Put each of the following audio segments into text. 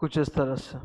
कुछ इस तरह से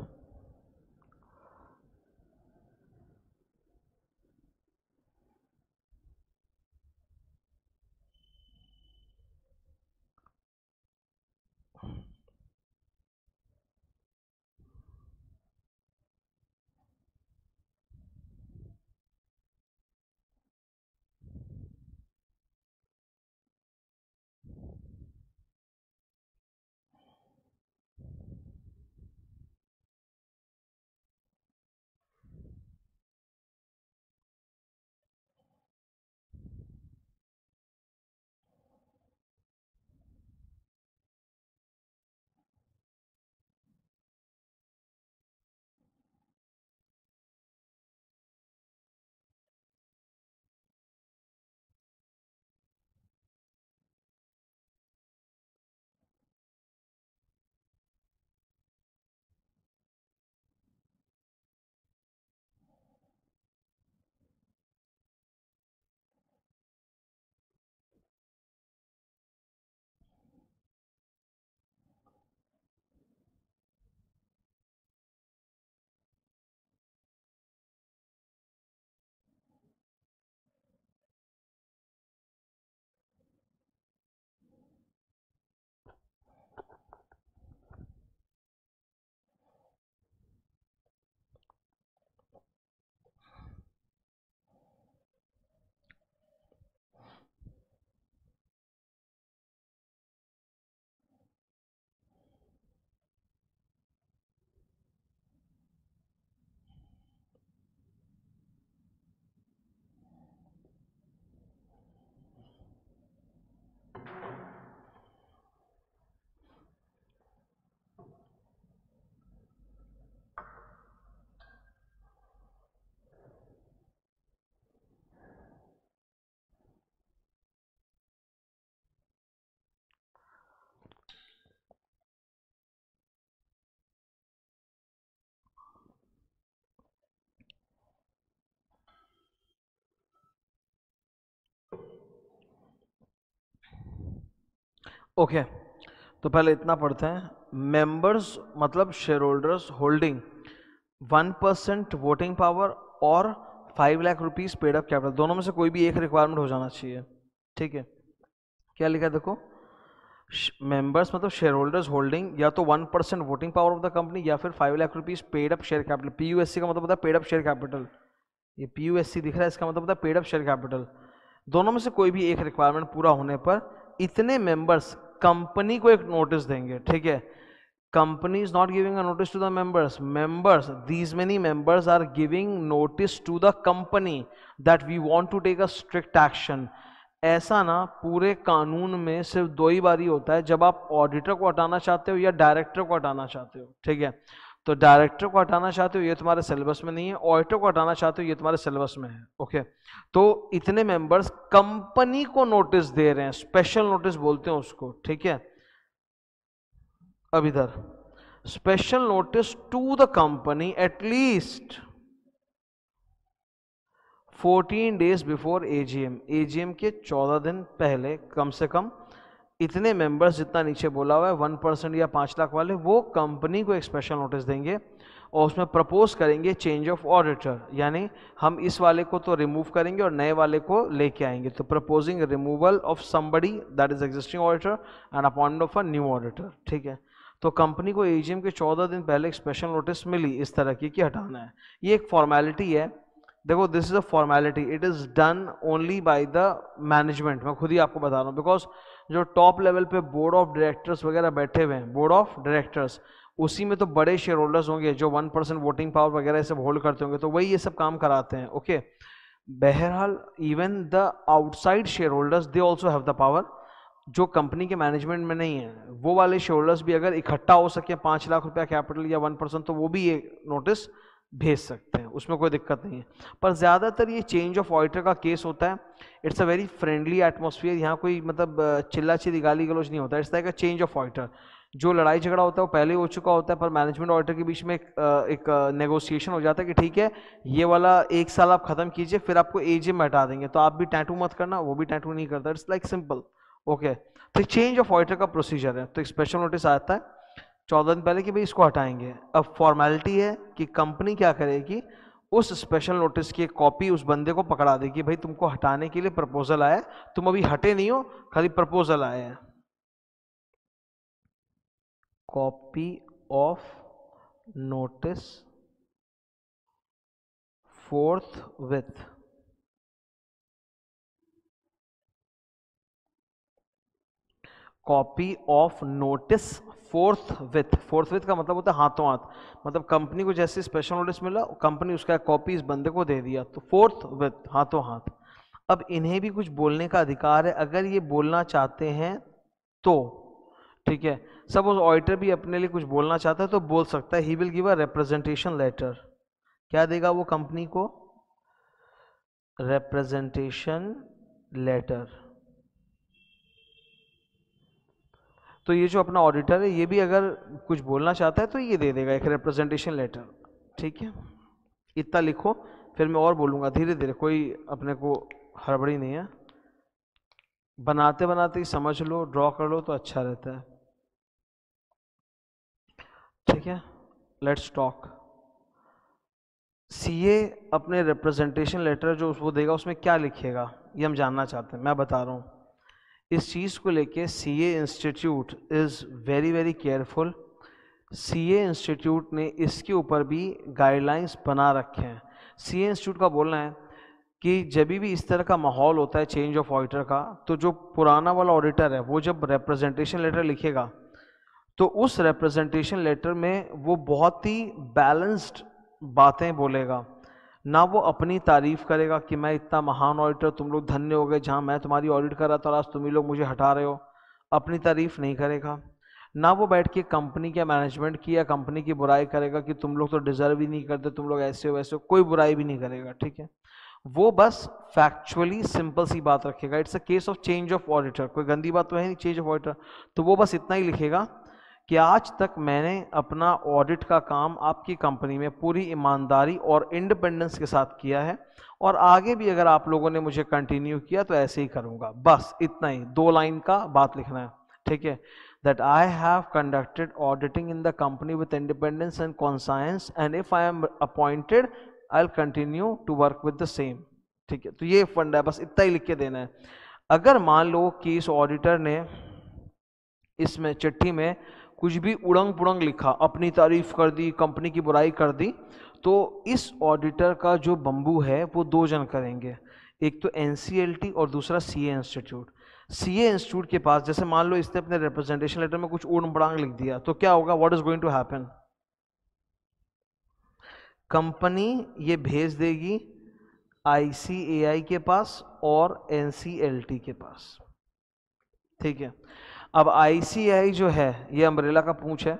ओके तो पहले इतना पढ़ते हैं मेंबर्स मतलब share holders holding one percent voting power और five lakh rupees paid up capital दोनों में से कोई भी एक रिक्वायरमेंट हो जाना चाहिए ठीक है क्या लिखा है देखो मेंबर्स मतलब शेयर होल्डर्स होल्डिंग या तो one percent voting power of the company या फिर five lakh rupees paid up share capital PUSC का मतलब होता है पेड अप शेयर कैपिटल ये पीयूएससी दिख रहा है इसका मतलब होता है पेड अप शेयर कैपिटल दोनों में से कोई भी एक रिक्वायरमेंट पूरा होने पर इतने मेंबर्स कंपनी को एक नोटिस देंगे ठीक है company is not giving a notice to the members members these many members are giving notice to the company that we want to take a strict action ऐसा ना पूरे कानून में सिर्फ दो ही बारी होता है जब आप ऑडिटर को हटाना चाहते हो या डायरेक्टर को हटाना चाहते हो ठीक है तो डायरेक्टर को हटाना चाहते हो ये तुम्हारे सिलेबस में नहीं है ऑटो को हटाना चाहते हो ये तुम्हारे सिलेबस में है ओके तो इतने मेंबर्स कंपनी को नोटिस दे रहे हैं स्पेशल नोटिस बोलते हैं उसको ठीक है अब इधर special notice to the company at least 14 days before AGM AGM के 14 दिन पहले कम से कम इतने मेंबर्स जितना नीचे बोला हुआ है वन परसेंट या पाँच लाख वाले वो कंपनी को एक स्पेशल नोटिस देंगे और उसमें प्रपोज करेंगे चेंज ऑफ ऑडिटर यानी हम इस वाले को तो रिमूव करेंगे और नए वाले को लेके आएंगे तो proposing removal of somebody that is existing auditor and appoint of a new auditor ठीक है तो कंपनी को एजीएम के 14 दिन पहले एक स्पेशल नोटिस मिली इस तरह की कि हटाना है ये एक फॉर्मेलिटी है देखो this is a formality it is done only by the management मैं खुद ही आपको बता रहा हूँ बिकॉज जो टॉप लेवल पे बोर्ड ऑफ डायरेक्टर्स वगैरह बैठे हुए हैं बोर्ड ऑफ डायरेक्टर्स उसी में तो बड़े शेयर होल्डर्स होंगे जो वन परसेंट वोटिंग पावर वगैरह सब होल्ड करते होंगे तो वही ये सब काम कराते हैं ओके बहरहाल even the outside share holders they also have the power जो कंपनी के मैनेजमेंट में नहीं है वो वाले शेयर होल्डर्स भी अगर इकट्ठा हो सके पाँच लाख रुपया कैपिटल या वन परसेंट तो वो भी ये नोटिस भेज सकते हैं उसमें कोई दिक्कत नहीं है पर ज़्यादातर ये चेंज ऑफ ऑडिटर का केस होता है it's a very friendly atmosphere यहाँ कोई मतलब चिल्ला चिल्ली गाली गलोच नहीं होता it's like a change of auditor जो लड़ाई झगड़ा होता है वो पहले हो चुका होता है पर मैनेजमेंट ऑर्डर के बीच में एक, एक नेगोशिएशन हो जाता है कि ठीक है ये वाला एक साल आप ख़त्म कीजिए फिर आपको एजे में हटा देंगे तो आप भी टैटू मत करना वो भी टैटू नहीं करता इट्स लाइक सिंपल ओके तो चेंज ऑफ ऑर्डर का प्रोसीजर है तो एक स्पेशल नोटिस आता है चौदह दिन पहले कि भाई इसको हटाएंगे अब फॉर्मेलिटी है कि कंपनी क्या करेगी उस स्पेशल नोटिस की कॉपी उस बंदे को पकड़ा देगी भाई तुमको हटाने के लिए प्रपोजल आया तुम अभी हटे नहीं हो खाली प्रपोजल आए है copy of notice forthwith copy of notice forthwith forthwith का मतलब होता है हाथों हाथ मतलब कंपनी को जैसे स्पेशल नोटिस मिला कंपनी उसका कॉपी इस बंदे को दे दिया तो फोर्थ विथ हाथों हाथ अब इन्हें भी कुछ बोलने का अधिकार है अगर ये बोलना चाहते हैं तो ठीक है सब उस ऑडिटर भी अपने लिए कुछ बोलना चाहता है तो बोल सकता है he will give a representation letter क्या देगा वो कंपनी को रिप्रेजेंटेशन लेटर तो ये जो अपना ऑडिटर है ये भी अगर कुछ बोलना चाहता है तो ये दे देगा एक रिप्रेजेंटेशन लेटर ठीक है इतना लिखो फिर मैं और बोलूँगा धीरे धीरे कोई अपने को हड़बड़ी नहीं है बनाते बनाते ही समझ लो ड्रॉ कर लो तो अच्छा रहता है ठीक है लेट्स टॉक सीए अपने रिप्रेजेंटेशन लेटर जो वो देगा उसमें क्या लिखेगा ये हम जानना चाहते हैं मैं बता रहा हूँ इस चीज़ को लेके C A institute is very very careful C A institute ने इसके ऊपर भी गाइडलाइंस बना रखे हैं सी ए इंस्टीट्यूट का बोलना है कि जब भी इस तरह का माहौल होता है चेंज ऑफ ऑडिटर का तो जो पुराना वाला ऑडिटर है वो जब रिप्रेजेंटेशन लेटर लिखेगा तो उस रिप्रेजेंटेशन लेटर में वो बहुत ही बैलेंस्ड बातें बोलेगा ना वो अपनी तारीफ करेगा कि मैं इतना महान ऑडिटर तुम लोग धन्य हो गए जहाँ मैं तुम्हारी ऑडिट कर रहा था और आज तुम्ही लोग मुझे हटा रहे हो अपनी तारीफ नहीं करेगा ना वो बैठ के कंपनी के मैनेजमेंट की या कंपनी की बुराई करेगा कि तुम लोग तो डिज़र्व ही नहीं करते तुम लोग ऐसे हो वैसे हो कोई बुराई भी नहीं करेगा ठीक है वो बस फैक्चुअली सिंपल सी बात रखेगा it's a case of change of auditor कोई गंदी बात तो है नहीं चेंज ऑफ ऑडिटर तो वो बस इतना ही लिखेगा कि आज तक मैंने अपना ऑडिट का काम आपकी कंपनी में पूरी ईमानदारी और इंडिपेंडेंस के साथ किया है और आगे भी अगर आप लोगों ने मुझे कंटिन्यू किया तो ऐसे ही करूँगा बस इतना ही दो लाइन का बात लिखना है ठीक है that I have conducted auditing in the company with independence and conscience and if I am appointed I continue to work with the same ठीक है तो ये फंड है बस इतना ही लिख के देना है अगर मान लो कि इस ऑडिटर ने इसमें चिट्ठी में कुछ भी उड़ंग पुड़ंग लिखा अपनी तारीफ कर दी कंपनी की बुराई कर दी तो इस ऑडिटर का जो बंबू है वो दो जन करेंगे एक तो एन और दूसरा सी इंस्टीट्यूट सी इंस्टीट्यूट के पास जैसे मान लो इसने अपने रिप्रेजेंटेशन लेटर में कुछ उड़ पड़ांग लिख दिया तो क्या होगा what is going to happen company ये भेज देगी आई के पास और एन के पास ठीक है अब आईसीआई जो है ये अम्ब्रेला का पूछ है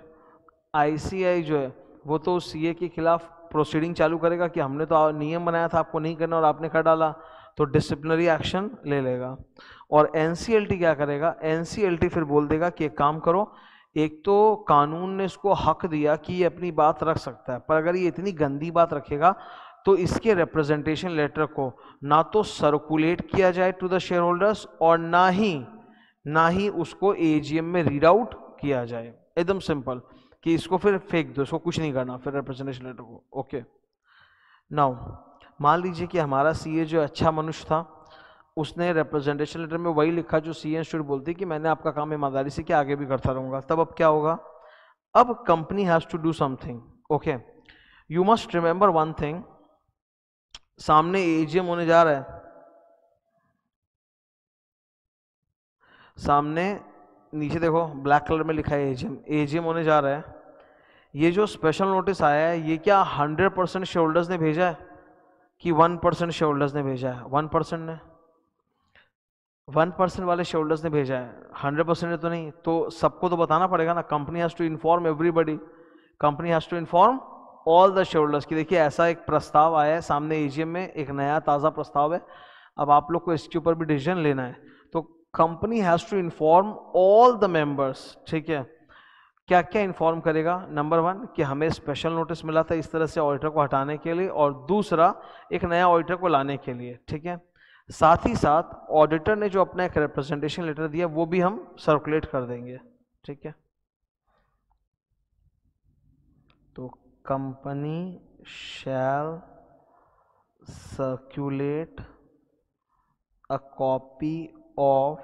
आईसीआई जो है वो तो सीए के खिलाफ प्रोसीडिंग चालू करेगा कि हमने तो नियम बनाया था आपको नहीं करना और आपने कर डाला तो डिसिप्लिनरी एक्शन ले लेगा और एन क्या करेगा एन फिर बोल देगा कि एक काम करो एक तो कानून ने इसको हक दिया कि ये अपनी बात रख सकता है पर अगर ये इतनी गंदी बात रखेगा तो इसके रिप्रेजेंटेशन लेटर को ना तो सर्कुलेट किया जाए टू द शेयर होल्डर्स और ना ही ना ही उसको एजीएम में रीड आउट किया जाए एकदम सिंपल कि इसको फिर फेंक दो इसको कुछ नहीं करना फिर रिप्रेजेंटेशन लेटर को ओके नाउ मान लीजिए कि हमारा सीए जो अच्छा मनुष्य था उसने रिप्रेजेंटेशन लेटर में वही लिखा जो सी एन शुड बोलती कि मैंने आपका काम ईमानदारी से क्या आगे भी करता रहूँगा तब अब क्या होगा अब company has to do something okay you must remember one thing सामने एजीएम होने जा रहा है सामने नीचे देखो ब्लैक कलर में लिखा है एजीएम एजीएम होने जा रहा है ये जो स्पेशल नोटिस आया है ये क्या हंड्रेड परसेंट शेयरहोल्डर्स ने भेजा है कि वन परसेंट शेयरहोल्डर्स ने भेजा है वन परसेंट ने वन परसेंट वाले शेयरहोल्डर्स ने भेजा है हंड्रेड परसेंट ने तो नहीं तो सबको तो बताना पड़ेगा ना company has to inform everybody company has to inform all the shareholders की देखिए ऐसा एक प्रस्ताव आया है सामने एजीएम में एक नया ताज़ा प्रस्ताव है अब आप लोग को इसके ऊपर भी डिसीजन लेना है company has to inform all the members ठीक है क्या क्या इन्फॉर्म करेगा नंबर वन कि हमें स्पेशल नोटिस मिला था इस तरह से ऑडिटर को हटाने के लिए और दूसरा एक नया ऑडिटर को लाने के लिए ठीक है साथ ही साथ ऑडिटर ने जो अपना एक रिप्रेजेंटेशन लेटर दिया वो भी हम सर्कुलेट कर देंगे ठीक है तो company shall circulate a copy of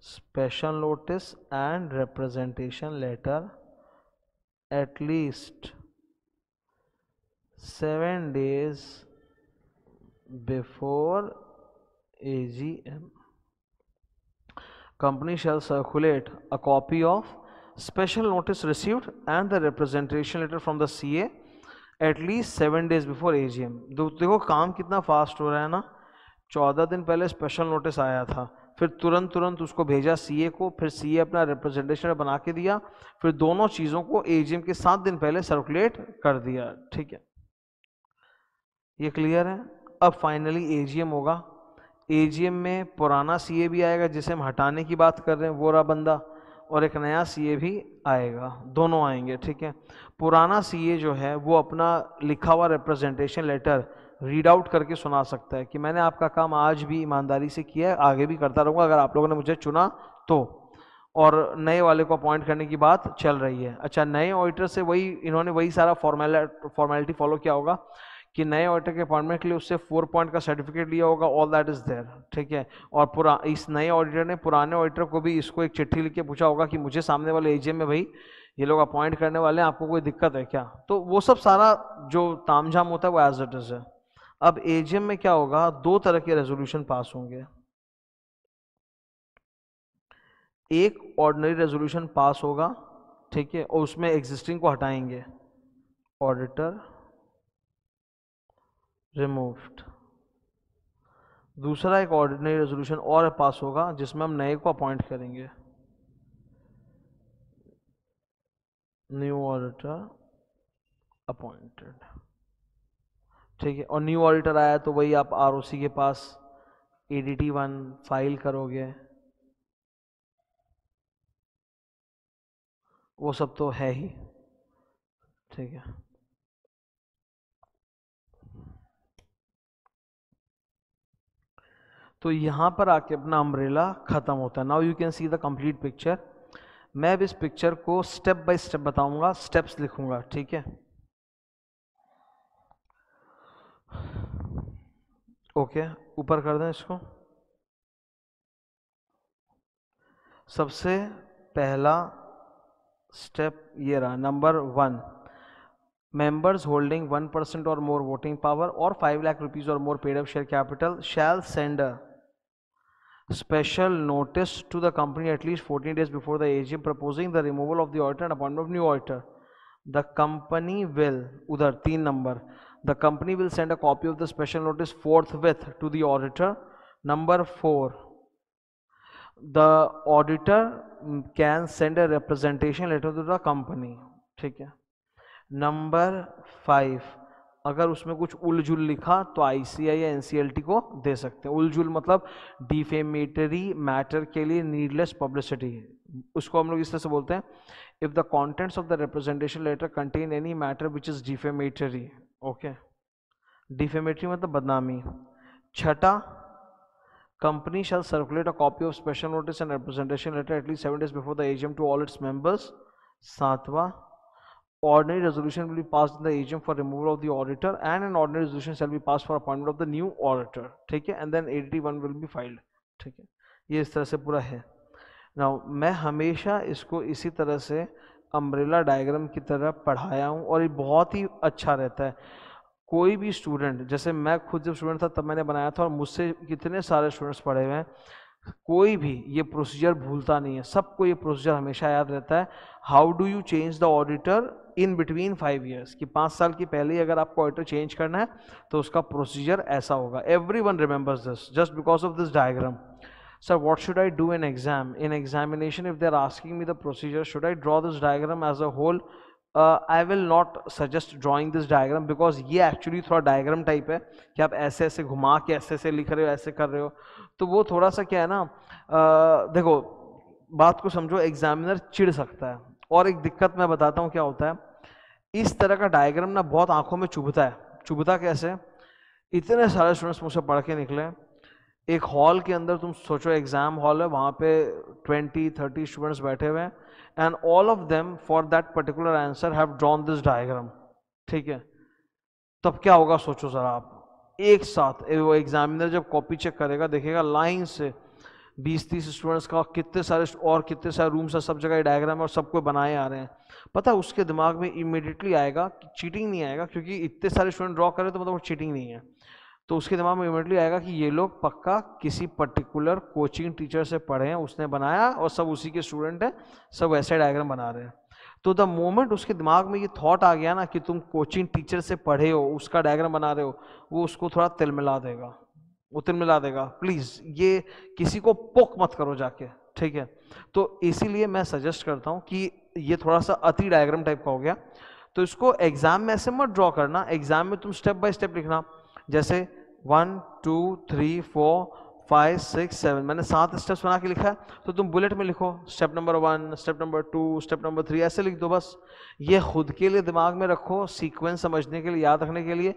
special notice and representation letter at least 7 days before AGM. Company shall circulate a copy of special notice received and the representation letter from the CA at least 7 days before AGM. do dekho kaam kitna fast ho raha hai na चौदह दिन पहले special notice आया था फिर तुरंत तुरंत उसको भेजा सीए को फिर सीए अपना रिप्रेजेंटेशन बना के दिया फिर दोनों चीज़ों को एजीएम के सात दिन पहले सर्कुलेट कर दिया ठीक है ये क्लियर है अब फाइनली एजीएम होगा एजीएम में पुराना सीए भी आएगा जिसे हम हटाने की बात कर रहे हैं वो रहा बंदा और एक नया सीए भी आएगा दोनों आएंगे ठीक है पुराना सीए जो है वो अपना लिखा हुआ रिप्रेजेंटेशन लेटर रीड आउट करके सुना सकता है कि मैंने आपका काम आज भी ईमानदारी से किया है आगे भी करता रहूँगा अगर आप लोगों ने मुझे चुना तो और नए वाले को अपॉइंट करने की बात चल रही है अच्छा नए ऑडिटर से वही इन्होंने वही सारा फॉर्मेल फॉर्मेलिटी फॉलो किया होगा कि नए ऑडिटर के अपॉइंटमेंट के लिए उससे फोर पॉइंट का सर्टिफिकेट लिया होगा ऑल दैट इज़ देयर ठीक है और पुरा इस नए ऑडिटर ने पुराने ऑडिटर को भी इसको एक चिट्ठी लिख के पूछा होगा कि मुझे सामने वाले एजीएम में भाई ये लोग अपॉइंट करने वाले हैं आपको कोई दिक्कत है क्या तो वो सब सारा जो तामझाम होता है वो एज इट इज़ है अब एजीएम में क्या होगा दो तरह के रेजोल्यूशन पास होंगे एक ऑर्डनरी रेजोल्यूशन पास होगा ठीक है और उसमें एग्जिस्टिंग को हटाएंगे ऑडिटर रिमूव्ड दूसरा एक ऑर्डिनरी रेजोल्यूशन और पास होगा जिसमें हम नए को अपॉइंट करेंगे न्यू ऑडिटर अपॉइंटेड ठीक है और न्यू ऑडिटर आया तो वही आप आर के पास ए डी वन फाइल करोगे वो सब तो है ही ठीक है तो यहाँ पर आके अपना अम्ब्रेला ख़त्म होता है now you can see the complete picture मैं अब इस पिक्चर को स्टेप बाय स्टेप बताऊंगा स्टेप्स लिखूंगा ठीक है ओके ऊपर कर दें इसको सबसे पहला स्टेप ये रहा number one members holding one percent और मोर वोटिंग पावर और फाइव लाख रुपीज और more paid of share capital shall send special notice to the company at least fourteen days before the AGM proposing the removal of the auditor appointment of new auditor the company will उधर तीन नंबर the company will send a copy of the special notice forthwith to the auditor number 4 the auditor can send a representation letter to the company ठीक है number five अगर उसमें कुछ उलझुल लिखा तो आईसीआई या एनसीएलटी को दे सकते हैं उलझुल मतलब डिफेमेटरी मैटर के लिए नीडलेस पब्लिसिटी उसको हम लोग इस तरह से बोलते हैं if the contents of the representation letter contain any matter which is defamatory okay defamatory मतलब बदनामी छठा company shall circulate a copy of special notice and representation letter at least seven days before the AGM to all its members सातवां ordinary resolution be pass in the AGM for removal of the auditor and an ordinary resolution shall be pass for appointment of the new auditor ठीक है and then AD one will be filed ठीक है ये इस तरह से पूरा है ना मैं हमेशा इसको इसी तरह से अम्ब्रेला डायग्राम की तरह पढ़ाया हूँ और ये बहुत ही अच्छा रहता है कोई भी स्टूडेंट जैसे मैं खुद जब स्टूडेंट था तब मैंने बनाया था और मुझसे कितने सारे स्टूडेंट्स पढ़े हुए हैं कोई भी ये प्रोसीजर भूलता नहीं है सबको ये प्रोसीजर हमेशा याद रहता है how do you change the auditor in between five years कि पाँच साल की पहले ही अगर आपको ऑडिटर चेंज करना है तो उसका प्रोसीजर ऐसा होगा everyone remembers this just because of this diagram sir what should i do in exam in examination if they're asking me the procedure should i draw this diagram as a whole uh, I will not suggest drawing this diagram because ये actually थोड़ा diagram type है कि आप ऐसे ऐसे घुमा के ऐसे ऐसे लिख रहे हो ऐसे कर रहे हो तो वो थोड़ा सा क्या है ना आ, देखो बात को समझो एग्जामिनर चिढ़ सकता है और एक दिक्कत मैं बताता हूँ क्या होता है इस तरह का डायग्राम ना बहुत आंखों में चुभता है चुभता कैसे इतने सारे स्टूडेंट्स मुझसे पढ़ के निकले एक हॉल के अंदर तुम सोचो एग्जाम हॉल है वहां पे ट्वेंटी थर्टी स्टूडेंट्स बैठे हुए हैं and all of them for that particular answer have drawn this diagram ठीक है तब क्या होगा सोचो सर आप एक साथ वो एग्जामिनर जब कॉपी चेक करेगा देखेगा लाइन से बीस तीस स्टूडेंट्स का कितने सारे और कितने सारे रूम्स है सब जगह डायग्राम और सबको बनाए आ रहे हैं पता उसके दिमाग में इमिडिएटली आएगा कि चीटिंग नहीं आएगा क्योंकि इतने सारे स्टूडेंट ड्रॉ करें तो मतलब चीटिंग नहीं है तो उसके दिमाग में इमिडियटली आएगा कि ये लोग पक्का किसी पर्टिकुलर कोचिंग टीचर से पढ़े हैं उसने बनाया और सब उसी के स्टूडेंट हैं सब ऐसे डायग्राम बना रहे हैं तो द मोमेंट उसके दिमाग में ये थॉट आ गया ना कि तुम कोचिंग टीचर से पढ़े हो उसका डायग्राम बना रहे हो वो उसको थोड़ा तिल मिला देगा वो तिल मिला देगा प्लीज़ ये किसी को पोक मत करो जाके ठीक है तो इसीलिए मैं सजेस्ट करता हूँ कि ये थोड़ा सा अति डायग्राम टाइप का हो गया तो इसको एग्ज़ाम में ऐसे मत ड्रॉ करना एग्ज़ाम में तुम स्टेप बाय स्टेप लिखना जैसे one two three four five six seven मैंने सात स्टेप्स बना के लिखा है तो तुम बुलेट में लिखो step number one step number two step number three ऐसे लिख दो बस ये खुद के लिए दिमाग में रखो सीक्वेंस समझने के लिए याद रखने के लिए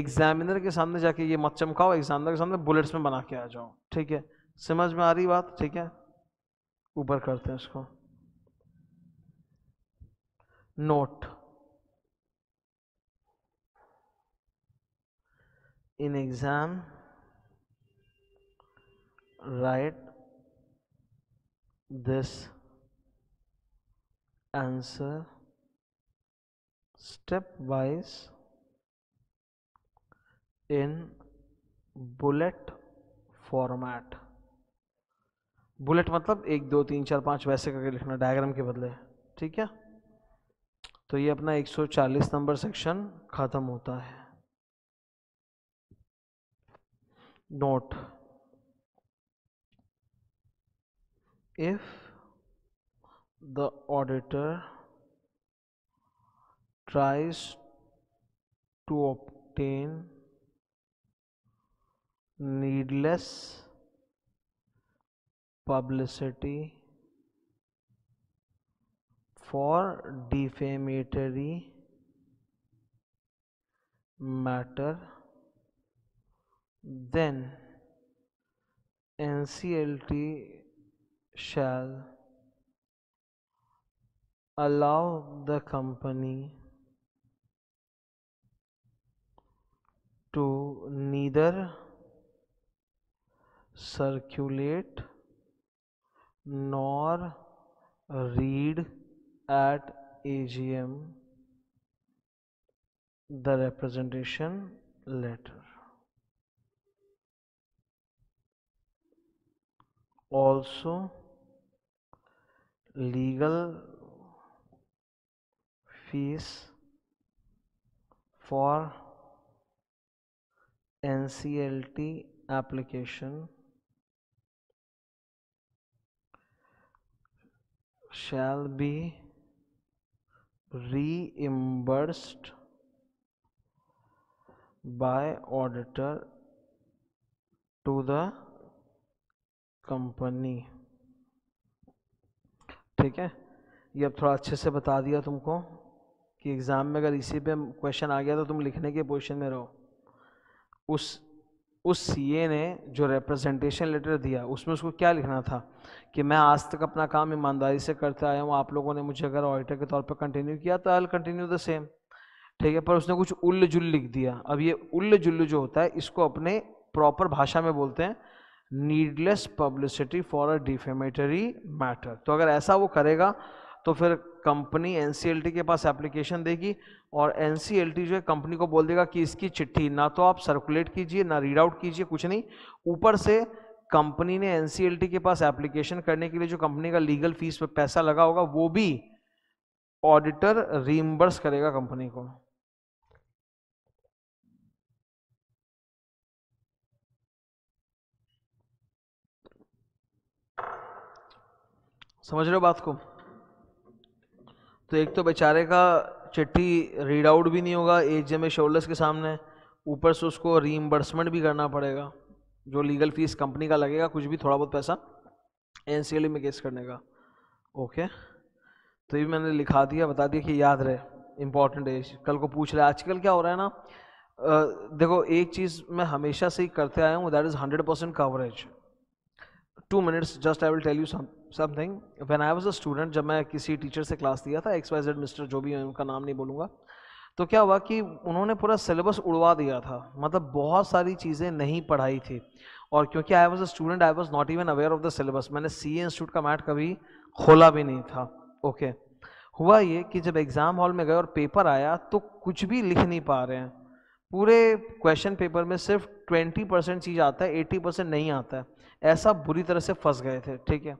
एग्जामिनर के सामने जाके ये मत चमकाओ एग्जामिनर के सामने बुलेट्स में बना के आ जाओ ठीक है समझ में आ रही बात ठीक है ऊपर करते हैं इसको note in exam write this answer wise in bullet format bullet मतलब एक दो तीन चार पाँच वैसे करके लिखना डायग्राम के बदले ठीक है तो ये अपना 140 नंबर सेक्शन ख़त्म होता है note if the auditor tries to obtain needless publicity for defamatory matter then NCLT shall allow the company to neither circulate nor read at AGM the representation letter. also legal fees for NCLT application shall be reimbursed by auditor to the company ठीक है ये अब थोड़ा अच्छे से बता दिया तुमको कि एग्ज़ाम में अगर इसी पे क्वेश्चन आ गया तो तुम लिखने के पोजिशन में रहो उस उस सीए ने जो रिप्रेजेंटेशन लेटर दिया उसमें उसको क्या लिखना था कि मैं आज तक अपना काम ईमानदारी से करते आया हूँ आप लोगों ने मुझे अगर ऑडिटर के तौर पर कंटिन्यू किया तो आई कंटिन्यू द सेम ठीक है पर उसने कुछ उल्ल जुल लिख दिया अब ये उल्ल जुल्ल जो होता है इसको अपने प्रॉपर भाषा में बोलते हैं needless publicity for a defamatory matter तो अगर ऐसा वो करेगा तो फिर कंपनी एन के पास एप्लीकेशन देगी और एन जो है कंपनी को बोल देगा कि इसकी चिट्ठी ना तो आप सर्कुलेट कीजिए ना रीड आउट कीजिए कुछ नहीं ऊपर से कंपनी ने एन के पास एप्लीकेशन करने के लिए जो कंपनी का लीगल फीस पर पैसा लगा होगा वो भी ऑडिटर रीम्बर्स करेगा कंपनी को समझ रहे हो बात को तो एक तो बेचारे का चिट्ठी रीड आउट भी नहीं होगा एच में शोल्डर्स के सामने ऊपर से उसको रीइम्बर्समेंट भी करना पड़ेगा जो लीगल फीस कंपनी का लगेगा कुछ भी थोड़ा बहुत पैसा एन e में केस करने का ओके तो ये मैंने लिखा दिया बता दिया कि याद रहे इम्पॉर्टेंट एज कल को पूछ रहे आजकल क्या हो रहा है ना आ, देखो एक चीज़ मैं हमेशा से ही करते आया हूँ that is hundred percent coverage two minutes just I will tell you something when I was a student जब मैं किसी टीचर से क्लास दिया था एक्स वाई जेड मिस्टर जो भी उनका नाम नहीं बोलूँगा तो क्या हुआ कि उन्होंने पूरा सिलेबस उड़वा दिया था मतलब बहुत सारी चीज़ें नहीं पढ़ाई थी और क्योंकि I was a student I was not even aware of the syllabus मैंने सी इंस्टीट्यूट का मैट कभी खोला भी नहीं था ओके okay. हुआ ये कि जब एग्ज़ाम हॉल में गए और पेपर आया तो कुछ भी लिख नहीं पा रहे हैं पूरे क्वेश्चन पेपर में सिर्फ 20 परसेंट चीज़ आता है 80 परसेंट नहीं आता है ऐसा बुरी तरह से फंस गए थे ठीक है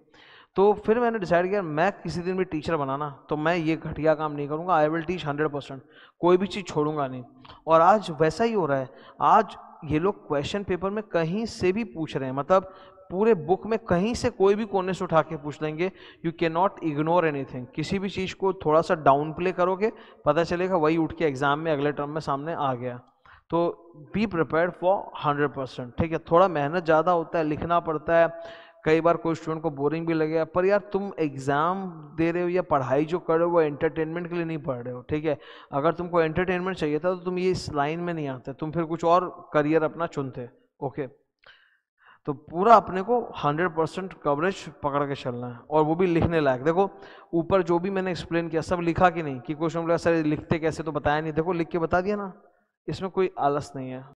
तो फिर मैंने डिसाइड किया मैं किसी दिन भी टीचर बनाना तो मैं ये घटिया काम नहीं करूँगा I will teach hundred percent कोई भी चीज़ छोड़ूंगा नहीं और आज वैसा ही हो रहा है आज ये लोग क्वेश्चन पेपर में कहीं से भी पूछ रहे हैं मतलब पूरे बुक में कहीं से कोई भी कोने से उठा के पूछ लेंगे you can not ignore anything किसी भी चीज़ को थोड़ा सा डाउन प्ले करोगे पता चलेगा वही उठ के एग्ज़ाम में अगले टर्म में सामने आ गया तो be prepare for hundred percent ठीक है थोड़ा मेहनत ज़्यादा होता है लिखना पड़ता है कई बार कोई स्टूडेंट को बोरिंग भी लगे पर यार तुम एग्ज़ाम दे रहे हो या पढ़ाई जो कर रहे हो वो एंटरटेनमेंट के लिए नहीं पढ़ रहे हो ठीक है अगर तुमको एंटरटेनमेंट चाहिए था तो तुम ये इस लाइन में नहीं आते तुम फिर कुछ और करियर अपना चुनते ओके तो पूरा अपने को 100 परसेंट कवरेज पकड़ के चलना है और वो भी लिखने लायक देखो ऊपर जो भी मैंने एक्सप्लेन किया सब लिखा कि नहीं कि क्वेश्चन सर लिखते कैसे तो बताया नहीं देखो लिख के बता दिया ना इसमें कोई आलस नहीं है